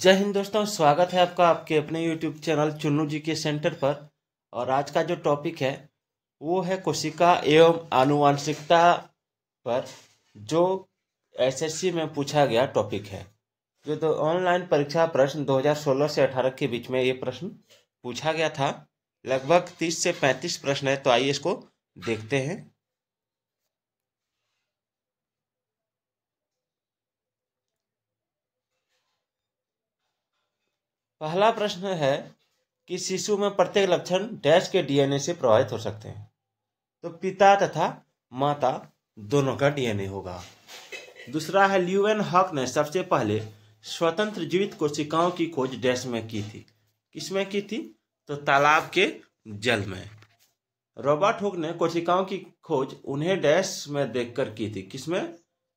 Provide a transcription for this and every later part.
जय हिंद दोस्तों स्वागत है आपका आपके अपने यूट्यूब चैनल चुन्नू जी के सेंटर पर और आज का जो टॉपिक है वो है कोशिका एवं आनुवांशिकता पर जो एसएससी में पूछा गया टॉपिक है जो तो ऑनलाइन परीक्षा प्रश्न 2016 से 18 के बीच में ये प्रश्न पूछा गया था लगभग 30 से 35 प्रश्न है तो आइए इसको देखते हैं पहला प्रश्न है कि शिशु में प्रत्येक लक्षण डैश के डीएनए से प्रभावित हो सकते हैं तो पिता तथा माता दोनों का डीएनए होगा दूसरा है ल्यूएन हॉक ने सबसे पहले स्वतंत्र जीवित कोशिकाओं की खोज डैश में की थी किसमें की थी तो तालाब के जल में रॉबर्ट हुक ने कोशिकाओं की खोज उन्हें डैश में देखकर की थी किसमें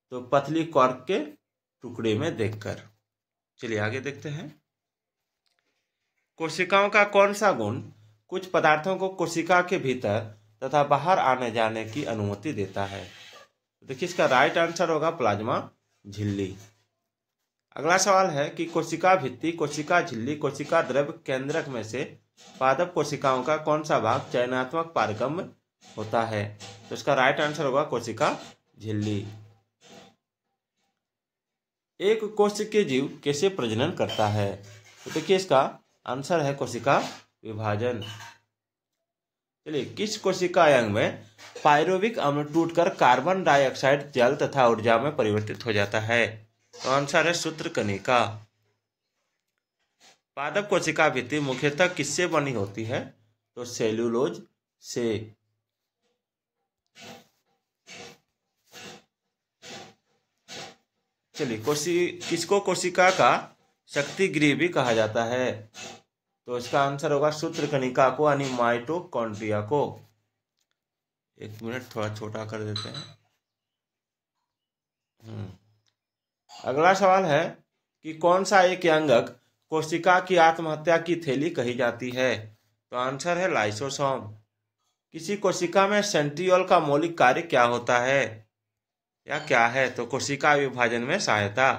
तो पतली कॉर्क के टुकड़े में देखकर चलिए आगे देखते हैं कोशिकाओं का कौन सा गुण कुछ पदार्थों को कोशिका के भीतर तथा बाहर आने जाने की अनुमति देता है तो देखिए इसका राइट आंसर होगा प्लाज्मा झिल्ली अगला सवाल है कि कोशिका भित्ति कोशिका झिल्ली कोशिका द्रव्य केंद्रक में से पादप कोशिकाओं का कौन सा भाग चयनात्मक पारगम होता है तो इसका राइट आंसर होगा कोशिका झिल्ली एक कोशिकीय जीव कैसे प्रजनन करता है तो देखिए इसका आंसर है कोशिका विभाजन चलिए किस कोशिका अंग में पायरोविक अम्ल टूटकर कार्बन डाइऑक्साइड जल तथा ऊर्जा में परिवर्तित हो जाता है तो आंसर है सूत्र कनिका पादप कोशिका भित्ति मुख्यतः किससे बनी होती है तो सेल्यूलोज से चलिए कोशी किसको कोशिका का शक्ति गृह भी कहा जाता है तो इसका आंसर होगा कणिका को यानी माइटोकॉन्ड्रिया को एक मिनट थोड़ा छोटा कर देते हैं हम्म। अगला सवाल है कि कौन सा एक अंगक कोशिका की आत्महत्या की थैली कही जाती है तो आंसर है लाइसोसोम किसी कोशिका में सेंट्रियोल का मौलिक कार्य क्या होता है या क्या है तो कोशिका विभाजन में सहायता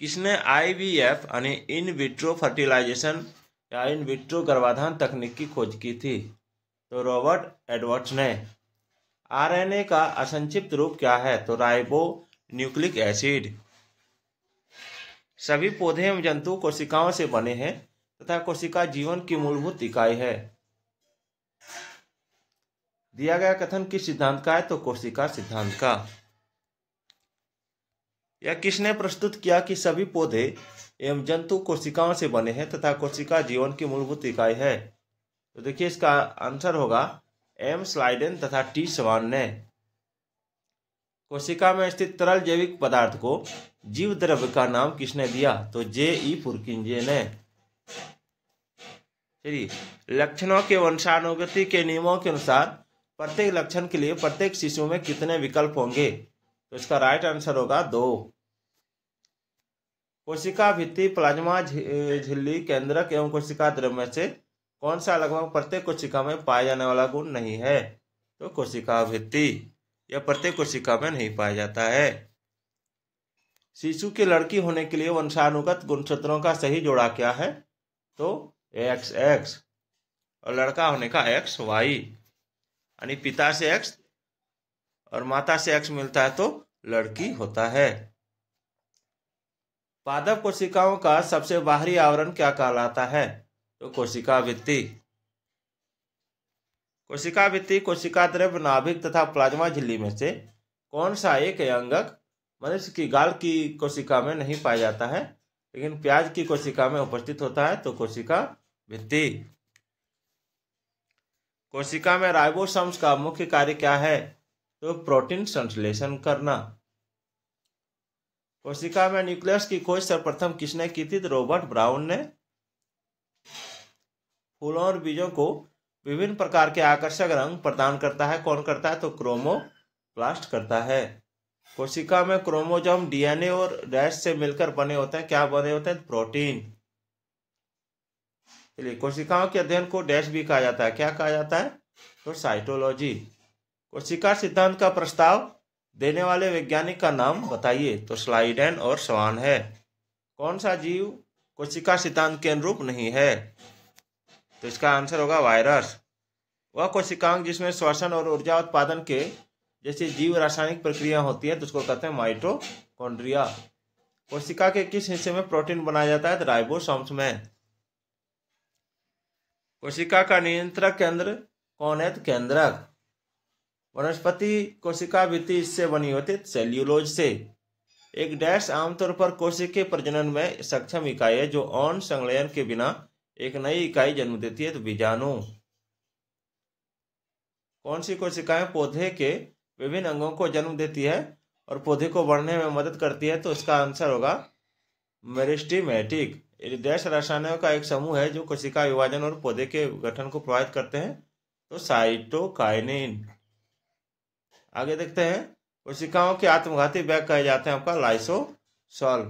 किसने आईवीएफ यानी इन विट्रो फर्टिलाइजेशन या इन विट्रो गर्भाधान तकनीक की खोज की थी तो रॉबर्ट एडवर्ड्स ने आरएनए का असंक्षिप्त रूप क्या है तो राइबो न्यूक्लिक एसिड सभी पौधे एवं जंतु कोशिकाओं से बने हैं तथा कोशिका जीवन की मूलभूत इकाई है दिया गया कथन किस सिद्धांत का है तो कोशिका सिद्धांत का यह किसने प्रस्तुत किया कि सभी पौधे एवं जंतु कोशिकाओं से बने हैं तथा कोशिका जीवन की मूलभूत इकाई है तो देखिए इसका आंसर होगा एम स्लाइडन तथा टी सवान ने कोशिका में स्थित तरल जैविक पदार्थ को जीव द्रव्य का नाम किसने दिया तो जे ई पुरकिंजे ने चलिए लक्षणों के वंशानुगति के नियमों के अनुसार प्रत्येक लक्षण के लिए प्रत्येक शिशु में कितने विकल्प होंगे तो इसका राइट आंसर होगा दो कोशिका भित्ति प्लाज्मा झिल्ली केंद्रक एवं कोशिका द्रव्य में से कौन सा लगभग प्रत्येक कोशिका में पाया जाने वाला गुण नहीं है तो कोशिका भित्ति यह प्रत्येक कोशिका में नहीं पाया जाता है शिशु की लड़की होने के लिए वंशानुगत गुणसूत्रों का सही जोड़ा क्या है तो एक्स एक्स और लड़का होने का एक्स वाई यानी पिता से एक्स और माता से एक्स मिलता है तो लड़की होता है पादप कोशिकाओं का सबसे बाहरी आवरण क्या कहलाता है तो कोशिका भित्ति कोशिका भित्ति कोशिका द्रव्य नाभिक तथा प्लाज्मा झिल्ली में से कौन सा एक अंगक मनुष्य की गाल की कोशिका में नहीं पाया जाता है लेकिन प्याज की कोशिका में उपस्थित होता है तो कोशिका भित्ति कोशिका में राइबोसम्स का मुख्य कार्य क्या है तो प्रोटीन संश्लेषण करना कोशिका में न्यूक्लियस की खोज सर्वप्रथम किसने की थी तो रॉबर्ट ब्राउन ने फूलों और बीजों को विभिन्न प्रकार के आकर्षक रंग प्रदान करता है कौन करता है तो क्रोमोप्लास्ट करता है कोशिका में क्रोमोजोम डीएनए और डैश से मिलकर बने होते हैं क्या बने होते हैं प्रोटीन चलिए कोशिकाओं के अध्ययन को डैश भी कहा जाता है क्या कहा जाता है तो साइटोलॉजी कोशिका सिद्धांत का प्रस्ताव देने वाले वैज्ञानिक का नाम बताइए तो स्लाइडेन और स्वान है कौन सा जीव कोशिका सिद्धांत के अनुरूप नहीं है तो इसका आंसर होगा वायरस वह कोशिकांग जिसमें श्वसन और ऊर्जा उत्पादन के जैसे जीव रासायनिक प्रक्रिया होती है तो उसको कहते हैं माइटोकॉन्ड्रिया कोशिका के किस हिस्से में प्रोटीन बनाया जाता है तो राइबोसोम्स में कोशिका का नियंत्रक केंद्र कौन है तो केंद्रक वनस्पति कोशिका भित्ति इससे बनी होती सेल्यूलोज से एक डैश आमतौर पर कोशिकीय प्रजनन में सक्षम इकाई है जो ऑन संलयन के बिना एक नई इकाई जन्म देती है तो बीजाणु कौन सी कोशिकाएं पौधे के विभिन्न अंगों को जन्म देती है और पौधे को बढ़ने में मदद करती है तो इसका आंसर होगा मेरिस्टीमेटिक डैश रसायनों का एक समूह है जो कोशिका विभाजन और पौधे के गठन को प्रभावित करते हैं तो साइटोकाइनिन आगे देखते हैं कोशिकाओं के आत्मघाती बैग कहे जाते हैं आपका लाइसोसॉल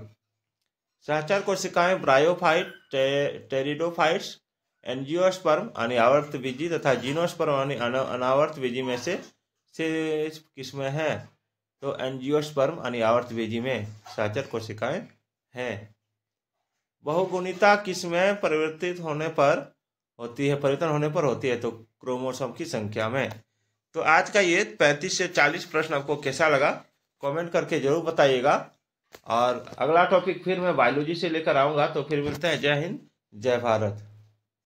सहचर कोशिकाएं ब्रायोफाइट टे, टेरिडोफाइट्स एनजियोस्पर्म आवर्त बीजी तथा जीनोस्पर्म अनावर्त बीजी में से सिर्फ किस्में हैं तो एनजियोस्पर्म आवर्त बीजी में सहचर कोशिकाएं हैं बहुगुणिता किस्में परिवर्तित होने पर होती है परिवर्तन होने पर होती है तो क्रोमोसोम की संख्या में तो आज का ये पैंतीस से चालीस प्रश्न आपको कैसा लगा कमेंट करके जरूर बताइएगा और अगला टॉपिक फिर मैं बायोलॉजी से लेकर आऊँगा तो फिर मिलते हैं जय हिंद जय भारत